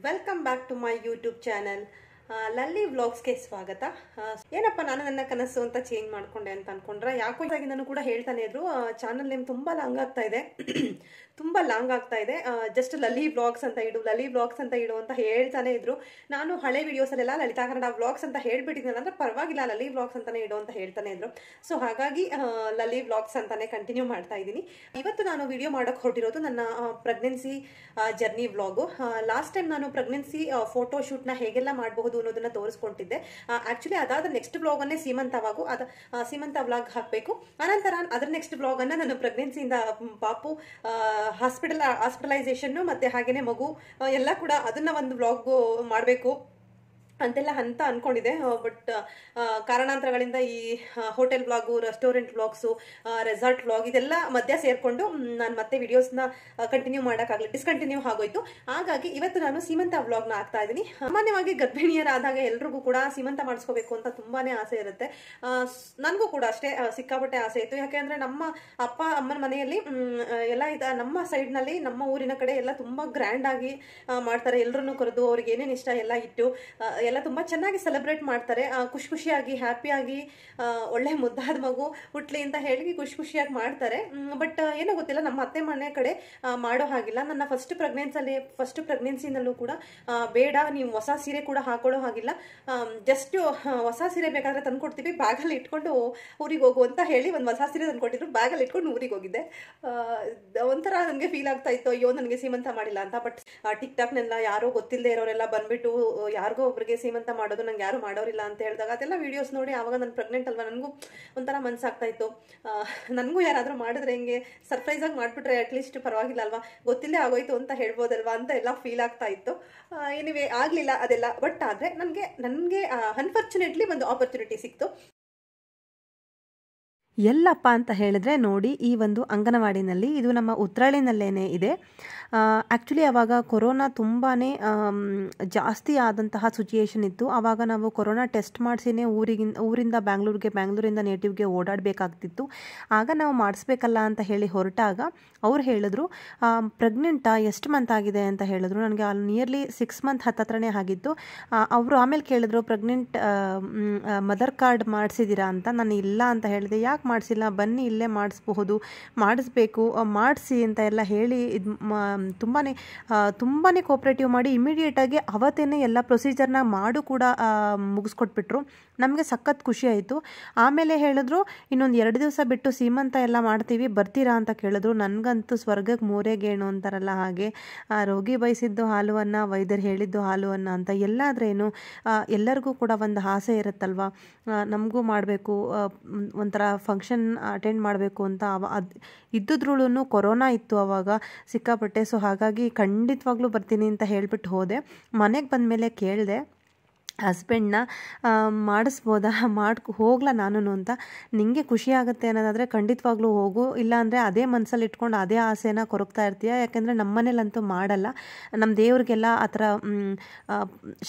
Welcome back to my YouTube channel. ಲಲ್ಲಿ ವ್ಲಾಗ್ಸ್ಗೆ ಸ್ವಾಗತ ಏನಪ್ಪ ನಾನು ನನ್ನ ಕನಸು ಅಂತ ಚೇಂಜ್ ಮಾಡಿಕೊಂಡೆ ಅಂತ ಅನ್ಕೊಂಡ್ರೆ ಯಾಕೋ ನಾನು ಕೂಡ ಹೇಳ್ತಾನೆ ಇದ್ರು ಚಾನಲ್ ನೇಮ್ ತುಂಬ ಲಾಂಗ್ ಆಗ್ತಾ ಇದೆ ತುಂಬ ಲಾಂಗ್ ಆಗ್ತಾ ಇದೆ ಜಸ್ಟ್ ಲಲ್ಲಿ ವ್ಲಾಗ್ಸ್ ಅಂತ ಇಡು ಲಲ್ಲಿ ವ್ಲಾಗ್ಸ್ ಅಂತ ಇಡು ಅಂತ ಹೇಳ್ತಾನೆ ಇದ್ರು ನಾನು ಹಳೆ ವಿಡಿಯೋಸಲ್ಲೆಲ್ಲ ಲಲಿತಾ ಕನ್ನಡ ವ್ಲಾಗ್ಸ್ ಅಂತ ಹೇಳ್ಬಿಟ್ಟಿದ್ದೆ ಅಂದ್ರೆ ಪರವಾಗಿಲ್ಲ ಲಲಿ ವ್ಲಾಗ್ಸ್ ಅಂತಾನೆ ಇಡು ಅಂತ ಹೇಳ್ತಾನೆ ಇದ್ರು ಸೊ ಹಾಗಾಗಿ ಲಲಿ ವ್ಲಾಗ್ಸ್ ಅಂತಾನೆ ಕಂಟಿನ್ಯೂ ಮಾಡ್ತಾ ಇದ್ದೀನಿ ಇವತ್ತು ನಾನು ವಿಡಿಯೋ ಮಾಡೋಕೆ ಹೊರಟಿರೋದು ನನ್ನ pregnancy journey vlog last time ನಾನು ಪ್ರೆಗ್ನೆನ್ಸಿ ಫೋಟೋ ಶೂಟ್ನ ಹೇಗೆಲ್ಲ ಮಾಡಬಹುದು ಮಾಡ್ಬೋದು ಅನ್ನೋದನ್ನ ತೋರಿಸ್ಕೊಟ್ಟಿದ್ದೆ ಆಕ್ಚುಲಿ ಅದಾದ ನೆಕ್ಸ್ಟ್ ಬ್ಲಾಗ್ ಅನ್ನೇ ವಾಗು ಅದ ಸೀಮಂತ ಬ್ಲಾಗ್ ಹಾಕಬೇಕು ಅನಂತರ ಅದರ ನೆಕ್ಸ್ಟ್ ಬ್ಲಾಗ್ ಅನ್ನ ನಾನು ಪ್ರೆಗ್ನೆನ್ಸಿಯಿಂದ ಪಾಪು ಹಾಸ್ಪಿಟಲ್ ಹಾಸ್ಪಿಟಲೈಸೇಷನ್ ಮತ್ತೆ ಹಾಗೇನೆ ಮಗು ಎಲ್ಲ ಕೂಡ ಅದನ್ನ ಒಂದು ಬ್ಲಾಗ್ ಮಾಡಬೇಕು ಅಂತೆಲ್ಲ ಅಂತ ಅನ್ಕೊಂಡಿದೆ ಬಟ್ ಕಾರಣಾಂತರಗಳಿಂದ ಈ hotel blog restaurant blogs resort blog ಇದೆಲ್ಲ ಮಧ್ಯ ಸೇರಿಕೊಂಡು ನಾನು ಮತ್ತೆ ವಿಡಿಯೋಸ್ನ ಕಂಟಿನ್ಯೂ ಮಾಡೋಕ್ಕಾಗಲಿ ಡಿಸ್ಕಂಟಿನ್ಯೂ ಆಗೋಯ್ತು ಹಾಗಾಗಿ ಇವತ್ತು ನಾನು ಸೀಮಂತ ಬ್ಲಾಗ್ನ ಆಗ್ತಾ ಇದ್ದೀನಿ ಸಾಮಾನ್ಯವಾಗಿ ಗರ್ಭಿಣಿಯರಾದಾಗ ಎಲ್ರಿಗೂ ಕೂಡ ಸೀಮಂತ ಮಾಡಿಸ್ಕೋಬೇಕು ಅಂತ ತುಂಬಾ ಆಸೆ ಇರುತ್ತೆ ನನಗೂ ಕೂಡ ಅಷ್ಟೇ ಸಿಕ್ಕಾಪಟ್ಟೆ ಆಸೆ ಇತ್ತು ಯಾಕೆಂದರೆ ನಮ್ಮ ಅಪ್ಪ ಅಮ್ಮನ ಮನೆಯಲ್ಲಿ ಎಲ್ಲ ಇದ ನಮ್ಮ ಸೈಡ್ನಲ್ಲಿ ನಮ್ಮ ಊರಿನ ಕಡೆ ಎಲ್ಲ ತುಂಬ ಗ್ರ್ಯಾಂಡಾಗಿ ಮಾಡ್ತಾರೆ ಎಲ್ಲರನ್ನೂ ಕರೆದು ಅವ್ರಿಗೆ ಏನೇನು ಇಷ್ಟ ಎಲ್ಲ ಇಟ್ಟು ಎಲ್ಲ ತುಂಬ ಚೆನ್ನಾಗಿ ಸೆಲೆಬ್ರೇಟ್ ಮಾಡ್ತಾರೆ ಖುಷಿ ಖುಷಿಯಾಗಿ ಹ್ಯಾಪಿಯಾಗಿ ಒಳ್ಳೆ ಮುದ್ದಾದ ಮಗು ಹುಟ್ಲಿ ಅಂತ ಹೇಳಿ ಖುಷಿ ಖುಷಿಯಾಗಿ ಮಾಡ್ತಾರೆ ಬಟ್ ಏನೋ ಗೊತ್ತಿಲ್ಲ ನಮ್ಮ ಅತ್ತೆ ಮನೆ ಕಡೆ ಮಾಡೋ ಹಾಗಿಲ್ಲ ನನ್ನ ಫಸ್ಟ್ ಪ್ರೆಗ್ನೆನ್ಸಲ್ಲಿ ಫಸ್ಟ್ ಪ್ರೆಗ್ನೆನ್ಸಿನಲ್ಲೂ ಕೂಡ ಬೇಡ ನೀವು ಹೊಸ ಸೀರೆ ಕೂಡ ಹಾಕೊಳ್ಳೋ ಹಾಗಿಲ್ಲ ಜಸ್ಟ್ ಹೊಸ ಸೀರೆ ಬೇಕಾದ್ರೆ ತಂದ್ಕೊಡ್ತೀವಿ ಬ್ಯಾಗಲ್ಲಿ ಇಟ್ಕೊಂಡು ಊರಿಗೆ ಹೋಗು ಅಂತ ಹೇಳಿ ಒಂದು ಹೊಸ ಸೀರೆ ತಂದ್ಕೊಟ್ಟಿದ್ರು ಬ್ಯಾಗಲ್ಲಿ ಇಟ್ಕೊಂಡು ಊರಿಗೆ ಹೋಗಿದ್ದೆ ಒಂಥರ ನನಗೆ ಫೀಲ್ ಆಗ್ತಾ ಇತ್ತು ಅಯ್ಯೋ ನನಗೆ ಸೀಮಂತ ಮಾಡಿಲ್ಲ ಅಂತ ಬಟ್ ಟಿಕ್ ಟಾಕ್ನೆಲ್ಲ ಯಾರೋ ಗೊತ್ತಿಲ್ಲದೆ ಇರೋರೆಲ್ಲ ಬಂದ್ಬಿಟ್ಟು ಯಾರಿಗೋ ಒಬ್ರಿಗೆ ಸೀಮಂತ ಮಾಡೋದು ನಂಗೆ ಯಾರು ಮಾಡೋರಿಲ್ಲ ಅಂತ ಹೇಳಿದಾಗ ಅದೆಲ್ಲ ವೀಡಿಯೋಸ್ ನೋಡಿ ಆವಾಗ ನಾನು ಪ್ರೆಗ್ನೆಂಟ್ ಅಲ್ವಾ ನನಗೂ ಒಂಥರ ಮನಸ್ಸಾಗ್ತಾ ಇತ್ತು ನನಗೂ ಯಾರಾದರೂ ಮಾಡಿದ್ರೆ ಹೆಂಗೆ ಸರ್ಪ್ರೈಸ್ ಆಗಿ ಮಾಡಿಬಿಟ್ರೆ ಅಟ್ಲೀಸ್ಟ್ ಪರವಾಗಿಲ್ಲ ಅಲ್ವಾ ಗೊತ್ತಿಲ್ಲೇ ಆಗೋಯ್ತು ಅಂತ ಹೇಳ್ಬೋದಲ್ವಾ ಅಂತ ಎಲ್ಲ ಫೀಲ್ ಆಗ್ತಾ ಇತ್ತು ಏನಿವೆ ಆಗಲಿಲ್ಲ ಅದೆಲ್ಲ ಬಟ್ ಆದರೆ ನನಗೆ ನನಗೆ ಅನ್ಫಾರ್ಚುನೇಟ್ಲಿ ಒಂದು ಆಪರ್ಚುನಿಟಿ ಸಿಕ್ತು ಎಲ್ಲಪ್ಪ ಅಂತ ಹೇಳಿದ್ರೆ ನೋಡಿ ಈ ಒಂದು ಅಂಗನವಾಡಿನಲ್ಲಿ ಇದು ನಮ್ಮ ಉತ್ತರಾಳಿನಲ್ಲೇನೆ ಇದೆ ಆ್ಯಕ್ಚುಲಿ ಅವಾಗ ಕೊರೋನಾ ತುಂಬಾ ಜಾಸ್ತಿ ಆದಂತಹ ಸಿಚುಯೇಷನ್ ಇತ್ತು ಆವಾಗ ನಾವು ಕೊರೋನಾ ಟೆಸ್ಟ್ ಮಾಡಿಸಿನೇ ಊರಿಗಿಂದ ಊರಿಂದ ಬ್ಯಾಂಗ್ಳೂರಿಗೆ ಬ್ಯಾಂಗ್ಳೂರಿಂದ ನೇಟಿವ್ಗೆ ಓಡಾಡಬೇಕಾಗ್ತಿತ್ತು ಆಗ ನಾವು ಮಾಡಿಸ್ಬೇಕಲ್ಲ ಅಂತ ಹೇಳಿ ಹೊರಟಾಗ ಅವ್ರು ಹೇಳಿದ್ರು ಪ್ರೆಗ್ನೆಂಟ ಎಷ್ಟು ಮಂತ್ ಆಗಿದೆ ಅಂತ ಹೇಳಿದ್ರು ನನಗೆ ಅಲ್ಲಿ ನಿಯರ್ಲಿ ಸಿಕ್ಸ್ ಮಂತ್ ಹತ್ತತ್ರನೇ ಆಗಿತ್ತು ಅವರು ಆಮೇಲೆ ಕೇಳಿದ್ರು ಪ್ರೆಗ್ನೆಂಟ್ ಮದರ್ ಕಾರ್ಡ್ ಮಾಡಿಸಿದ್ದೀರಾ ಅಂತ ನಾನು ಇಲ್ಲ ಅಂತ ಹೇಳಿದೆ ಯಾಕೆ ಯಾಕೆ ಮಾಡಿಸಿಲ್ಲ ಬನ್ನಿ ಇಲ್ಲೇ ಮಾಡಿಸ್ಬಹುದು ಮಾಡಿಸ್ಬೇಕು ಮಾಡಿಸಿ ಅಂತ ಎಲ್ಲ ಹೇಳಿ ಇದು ತುಂಬಾ ತುಂಬಾ ಕೋಪ್ರೇಟಿವ್ ಮಾಡಿ ಇಮಿಡಿಯೇಟಾಗಿ ಅವತ್ತೇನೆ ಎಲ್ಲ ಪ್ರೊಸೀಜರ್ನ ಮಾಡು ಕೂಡ ಮುಗಿಸ್ಕೊಟ್ಬಿಟ್ರು ನಮಗೆ ಸಖತ್ ಖುಷಿ ಆಯಿತು ಆಮೇಲೆ ಹೇಳಿದ್ರು ಇನ್ನೊಂದು ಎರಡು ದಿವಸ ಬಿಟ್ಟು ಸೀಮಂತ ಎಲ್ಲ ಮಾಡ್ತೀವಿ ಬರ್ತೀರಾ ಅಂತ ಕೇಳಿದ್ರು ನನಗಂತೂ ಸ್ವರ್ಗಕ್ಕೆ ಮೂರೇಗೇನು ಅಂತಾರಲ್ಲ ಹಾಗೆ ರೋಗಿ ಬಯಸಿದ್ದು ಹಾಲು ಅನ್ನ ವೈದ್ಯರು ಹೇಳಿದ್ದು ಹಾಲು ಅನ್ನ ಅಂತ ಎಲ್ಲಾದ್ರೇನು ಎಲ್ಲರಿಗೂ ಕೂಡ ಒಂದು ಆಸೆ ಇರುತ್ತಲ್ವ ನಮಗೂ ಮಾಡಬೇಕು ಒಂಥರ ಫ ಫಂಕ್ಷನ್ ಅಟೆಂಡ್ ಮಾಡಬೇಕು ಅಂತ ಅವ ಅದು ಕೊರೋನಾ ಇತ್ತು ಆವಾಗ ಸಿಕ್ಕಾಪಟ್ಟೆ ಸೊ ಹಾಗಾಗಿ ಖಂಡಿತವಾಗ್ಲೂ ಬರ್ತೀನಿ ಅಂತ ಹೇಳಿಬಿಟ್ಟು ಹೋದೆ ಮನೆಗೆ ಬಂದಮೇಲೆ ಕೇಳಿದೆ ಹಸ್ಬೆಂಡ್ನ ಮಾಡಿಸ್ಬೋದಾ ಮಾಡ್ಕೊ ಹೋಗ್ಲಾ ನಾನು ಅಂತ ನಿನಗೆ ಖುಷಿ ಆಗುತ್ತೆ ಅನ್ನೋದಾದರೆ ಖಂಡಿತವಾಗ್ಲೂ ಹೋಗು ಇಲ್ಲಾಂದರೆ ಅದೇ ಮನಸ್ಸಲ್ಲಿ ಇಟ್ಕೊಂಡು ಅದೇ ಆಸೆನ ಕೊರಗ್ತಾ ಇರ್ತೀಯ ಯಾಕೆಂದರೆ ನಮ್ಮ ಮನೇಲಂತೂ ಮಾಡಲ್ಲ ನಮ್ಮ ದೇವ್ರಿಗೆಲ್ಲ ಆ ಥರ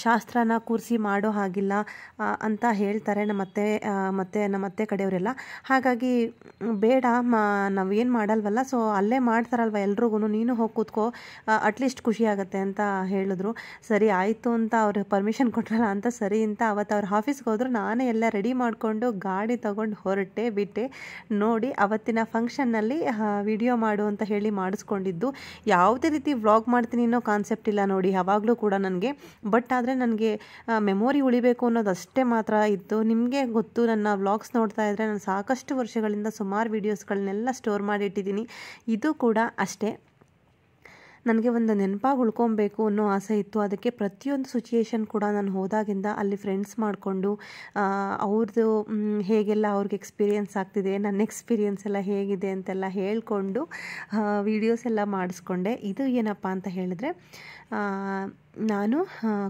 ಶಾಸ್ತ್ರನ ಕೂರಿಸಿ ಮಾಡೋ ಹಾಗಿಲ್ಲ ಅಂತ ಹೇಳ್ತಾರೆ ನಮ್ಮ ಅತ್ತೆ ಮತ್ತು ನಮ್ಮ ಅತ್ತೆ ಕಡೆಯವರೆಲ್ಲ ಹಾಗಾಗಿ ಬೇಡ ಮಾ ನಾವೇನು ಮಾಡಲ್ವಲ್ಲ ಸೊ ಅಲ್ಲೇ ಮಾಡ್ತಾರಲ್ವ ಎಲ್ರಿಗೂ ನೀನು ಹೋಗಿ ಕೂತ್ಕೋ ಅಟ್ಲೀಸ್ಟ್ ಖುಷಿ ಆಗುತ್ತೆ ಅಂತ ಹೇಳಿದ್ರು ಸರಿ ಆಯಿತು ಅಂತ ಅವ್ರಿಗೆ ಪರ್ಮಿಷನ್ ಕೊಟ್ರಲ್ಲ ಅಂತ ಅಂತ ಸರಿ ಅಂತ ಅವತ್ತು ಅವ್ರ ಆಫೀಸ್ಗೆ ಹೋದ್ರು ನಾನೇ ಎಲ್ಲ ರೆಡಿ ಮಾಡಿಕೊಂಡು ಗಾಡಿ ತೊಗೊಂಡು ಹೊರಟೆ ಬಿಟ್ಟೆ ನೋಡಿ ಅವತ್ತಿನ ಫಂಕ್ಷನ್ನಲ್ಲಿ ವಿಡಿಯೋ ಮಾಡು ಅಂತ ಹೇಳಿ ಮಾಡಿಸ್ಕೊಂಡಿದ್ದು ಯಾವುದೇ ರೀತಿ ವ್ಲಾಗ್ ಮಾಡ್ತೀನಿ ಅನ್ನೋ ಕಾನ್ಸೆಪ್ಟ್ ಇಲ್ಲ ನೋಡಿ ಯಾವಾಗಲೂ ಕೂಡ ನನಗೆ ಬಟ್ ಆದರೆ ನನಗೆ ಮೆಮೊರಿ ಉಳಿಬೇಕು ಅನ್ನೋದು ಅಷ್ಟೇ ಮಾತ್ರ ಇತ್ತು ನಿಮಗೆ ಗೊತ್ತು ನನ್ನ ವ್ಲಾಗ್ಸ್ ನೋಡ್ತಾ ಇದ್ದರೆ ನಾನು ಸಾಕಷ್ಟು ವರ್ಷಗಳಿಂದ ಸುಮಾರು ವೀಡಿಯೋಸ್ಗಳನ್ನೆಲ್ಲ ಸ್ಟೋರ್ ಮಾಡಿಟ್ಟಿದ್ದೀನಿ ಇದು ಕೂಡ ಅಷ್ಟೇ ನನಗೆ ಒಂದು ನೆನಪಾಗಿ ಉಳ್ಕೊಬೇಕು ಅನ್ನೋ ಆಸೆ ಇತ್ತು ಅದಕ್ಕೆ ಪ್ರತಿಯೊಂದು ಸಿಚುಯೇಷನ್ ಕೂಡ ನಾನು ಹೋದಾಗಿಂದ ಅಲ್ಲಿ ಫ್ರೆಂಡ್ಸ್ ಮಾಡಿಕೊಂಡು ಅವ್ರದ್ದು ಹೇಗೆಲ್ಲ ಅವ್ರಿಗೆ ಎಕ್ಸ್ಪೀರಿಯೆನ್ಸ್ ಆಗ್ತಿದೆ ನನ್ನ ಎಕ್ಸ್ಪೀರಿಯೆನ್ಸ್ ಎಲ್ಲ ಹೇಗಿದೆ ಅಂತೆಲ್ಲ ಹೇಳಿಕೊಂಡು ವೀಡಿಯೋಸ್ ಎಲ್ಲ ಮಾಡಿಸ್ಕೊಂಡೆ ಇದು ಏನಪ್ಪ ಅಂತ ಹೇಳಿದ್ರೆ ನಾನು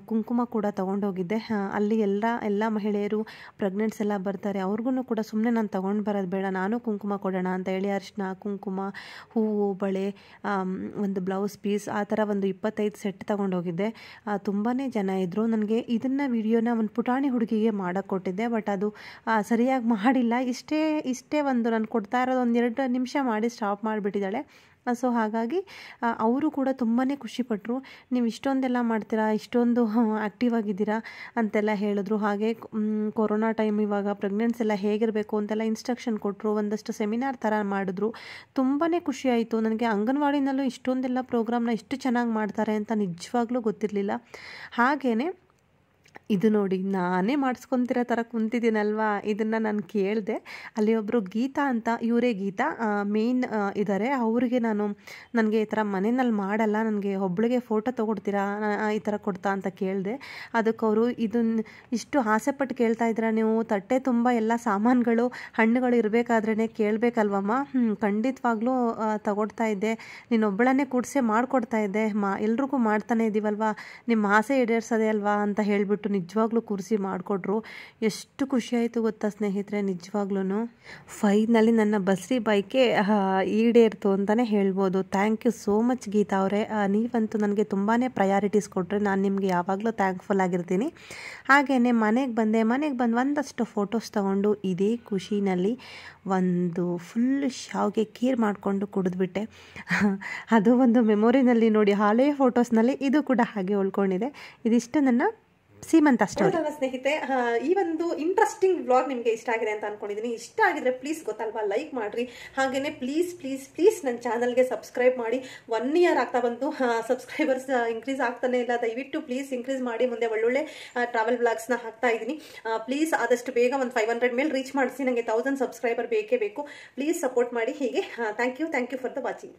ಕುಂಕುಮ ಕೂಡ ತೊಗೊಂಡೋಗಿದ್ದೆ ಅಲ್ಲಿ ಎಲ್ಲ ಎಲ್ಲ ಮಹಿಳೆಯರು ಪ್ರೆಗ್ನೆಂಟ್ಸ್ ಎಲ್ಲ ಬರ್ತಾರೆ ಅವ್ರಿಗೂ ಕೂಡ ಸುಮ್ಮನೆ ನಾನು ತೊಗೊಂಡು ಬರೋದು ಬೇಡ ನಾನು ಕುಂಕುಮ ಕೊಡೋಣ ಅಂತ ಹೇಳಿ ಅರಿಶಿನ ಕುಂಕುಮ ಹೂವು ಬಳೆ ಒಂದು ಬ್ಲೌಸ್ ಪೀಸ್ ಆ ಥರ ಒಂದು ಇಪ್ಪತ್ತೈದು ಸೆಟ್ ತೊಗೊಂಡೋಗಿದ್ದೆ ತುಂಬಾ ಜನ ಇದ್ದರು ನನಗೆ ಇದನ್ನು ವಿಡಿಯೋನ ಒಂದು ಪುಟಾಣಿ ಹುಡುಗಿಗೆ ಮಾಡೋಕ್ಕೊಟ್ಟಿದ್ದೆ ಬಟ್ ಅದು ಸರಿಯಾಗಿ ಮಾಡಿಲ್ಲ ಇಷ್ಟೇ ಇಷ್ಟೇ ಒಂದು ನಾನು ಕೊಡ್ತಾ ಇರೋದು ಒಂದೆರಡು ನಿಮಿಷ ಮಾಡಿ ಸ್ಟಾಪ್ ಮಾಡಿಬಿಟ್ಟಿದ್ದಾಳೆ ಸೊ ಹಾಗಾಗಿ ಅವರು ಕೂಡ ತುಂಬಾ ಖುಷಿಪಟ್ಟರು ನೀವು ಇಷ್ಟೊಂದೆಲ್ಲ ಮಾಡ್ತೀರಾ ಇಷ್ಟೊಂದು ಆ್ಯಕ್ಟಿವ್ ಆಗಿದ್ದೀರಾ ಅಂತೆಲ್ಲ ಹೇಳಿದ್ರು ಹಾಗೆ ಕೊರೋನಾ ಟೈಮ್ ಇವಾಗ ಪ್ರೆಗ್ನೆನ್ಸ್ ಎಲ್ಲ ಹೇಗಿರಬೇಕು ಅಂತೆಲ್ಲ ಇನ್ಸ್ಟ್ರಕ್ಷನ್ ಕೊಟ್ಟರು ಒಂದಷ್ಟು ಸೆಮಿನಾರ್ ಥರ ಮಾಡಿದ್ರು ತುಂಬಾ ಖುಷಿಯಾಯಿತು ನನಗೆ ಅಂಗನವಾಡಿನಲ್ಲೂ ಇಷ್ಟೊಂದೆಲ್ಲ ಪ್ರೋಗ್ರಾಮ್ನ ಇಷ್ಟು ಚೆನ್ನಾಗಿ ಮಾಡ್ತಾರೆ ಅಂತ ನಿಜವಾಗ್ಲೂ ಗೊತ್ತಿರಲಿಲ್ಲ ಹಾಗೆಯೇ ಇದು ನೋಡಿ ನಾನೇ ಮಾಡಿಸ್ಕೊತಿರೋ ಥರ ಕುಂತಿದ್ದೀನಲ್ವಾ ಇದನ್ನು ನಾನು ಕೇಳಿದೆ ಅಲ್ಲಿ ಒಬ್ಬರು ಗೀತಾ ಅಂತ ಇವರೇ ಗೀತಾ ಮೇನ್ ಇದ್ದಾರೆ ಅವರಿಗೆ ನಾನು ನನಗೆ ಈ ಥರ ಮನೆಯಲ್ಲಿ ಮಾಡಲ್ಲ ನನಗೆ ಒಬ್ಬಳಿಗೆ ಫೋಟೋ ತೊಗೊಡ್ತೀರಾ ಈ ಥರ ಕೊಡ್ತಾ ಅಂತ ಕೇಳಿದೆ ಅದಕ್ಕೆ ಅವರು ಇದನ್ನ ಇಷ್ಟು ಆಸೆಪಟ್ಟು ಕೇಳ್ತಾ ಇದ್ದೀರ ನೀವು ತಟ್ಟೆ ತುಂಬ ಎಲ್ಲ ಸಾಮಾನುಗಳು ಹಣ್ಣುಗಳು ಇರಬೇಕಾದ್ರೇ ಕೇಳಬೇಕಲ್ವಮ್ಮ ಹ್ಞೂ ಖಂಡಿತವಾಗ್ಲೂ ತಗೊಡ್ತಾ ಇದ್ದೆ ನೀನೊಬ್ಬಳನ್ನೇ ಒಬ್ಬಳನ್ನೇ ಮಾಡಿಕೊಡ್ತಾ ಇದ್ದೆ ಮಾ ಎಲ್ರಿಗೂ ಮಾಡ್ತಾನೆ ಇದ್ದೀವಲ್ವಾ ನಿಮ್ಮ ಆಸೆ ಈಡೇರ್ಸೋದೇ ಅಲ್ವಾ ಅಂತ ಹೇಳಿಬಿಟ್ಟು ನಿಜವಾಗ್ಲೂ ಕೂರಿಸಿ ಮಾಡಿಕೊಟ್ರು ಎಷ್ಟು ಖುಷಿಯಾಯಿತು ಗೊತ್ತಾ ಸ್ನೇಹಿತರೆ ನಿಜವಾಗ್ಲೂ ಫೈನಲಿ ನನ್ನ ಬಸ್ರಿ ಬೈಕೆ ಈಡೇರ್ತು ಅಂತಲೇ ಹೇಳ್ಬೋದು thank you so much Geeta ಅವರೇ ನೀವಂತೂ ನನಗೆ ತುಂಬಾ ಪ್ರಯಾರಿಟೀಸ್ ಕೊಟ್ಟರೆ ನಾನು ನಿಮಗೆ ಯಾವಾಗಲೂ ಥ್ಯಾಂಕ್ಫುಲ್ ಆಗಿರ್ತೀನಿ ಹಾಗೆಯೇ ಮನೆಗೆ ಬಂದೆ ಮನೆಗೆ ಬಂದು ಒಂದಷ್ಟು ಫೋಟೋಸ್ ತೊಗೊಂಡು ಇದೇ ಖುಷಿನಲ್ಲಿ ಒಂದು ಫುಲ್ ಶಾವ್ಗೆ ಕೀರ್ ಮಾಡಿಕೊಂಡು ಕುಡಿದ್ಬಿಟ್ಟೆ ಅದು ಒಂದು ಮೆಮೊರಿನಲ್ಲಿ ನೋಡಿ ಹಳೆ ಫೋಟೋಸ್ನಲ್ಲಿ ಇದು ಕೂಡ ಹಾಗೆ ಉಳ್ಕೊಂಡಿದೆ ಇದಿಷ್ಟು ನನ್ನ ಸೀಮಂತ ಸ್ಟೋರಿ ಸ್ನೇಹಿತೆ ಈ ಒಂದು ಇಂಟ್ರೆಸ್ಟಿಂಗ್ ಬ್ಲಾಗ್ ನಿಮಗೆ ಇಷ್ಟ ಆಗಿದೆ ಅಂತ ಅನ್ಕೊಂಡಿದೀನಿ ಇಷ್ಟ ಆಗಿದ್ರೆ ಪ್ಲೀಸ್ ಗೊತ್ತಲ್ವಾ ಲೈಕ್ ಮಾಡ್ರಿ ಹಾಗೇನೆ ಪ್ಲೀಸ್ ಪ್ಲೀಸ್ ಪ್ಲೀಸ್ ನನ್ನ ಚಾನಲ್ಗೆ ಸಬ್ಸ್ಕ್ರೈಬ್ ಮಾಡಿ ಒನ್ ಇಯರ್ ಆಗ್ತಾ ಬಂದು ಸಬ್ಸ್ಕ್ರೈಬರ್ಸ್ ಇನ್ಕ್ರೀಸ್ ಆಗ್ತಾನೆ ಇಲ್ಲ ದಯವಿಟ್ಟು ಪ್ಲೀಸ್ ಇನ್ಕ್ರೀಸ್ ಮಾಡಿ ಮುಂದೆ ಒಳ್ಳೊಳ್ಳೆ ಟ್ರಾವೆಲ್ ಬ್ಲಾಗ್ಸ್ನ ಹಾಕ್ತಾ ಇದ್ದೀನಿ ಪ್ಲೀಸ್ ಆದಷ್ಟು ಬೇಗ ಒಂದು ಫೈವ್ ಹಂಡ್ರೆಡ್ ಮೇಲೆ ರೀಚ್ ಮಾಡಿಸಿ ನನಗೆ ತೌಸಂಡ್ ಸಬ್ಸ್ಕ್ರೈಬರ್ ಬೇಕೇ ಬೇಕು ಪ್ಲೀಸ್ ಸಪೋರ್ಟ್ ಮಾಡಿ ಹೀಗೆ thank you thank you for the watching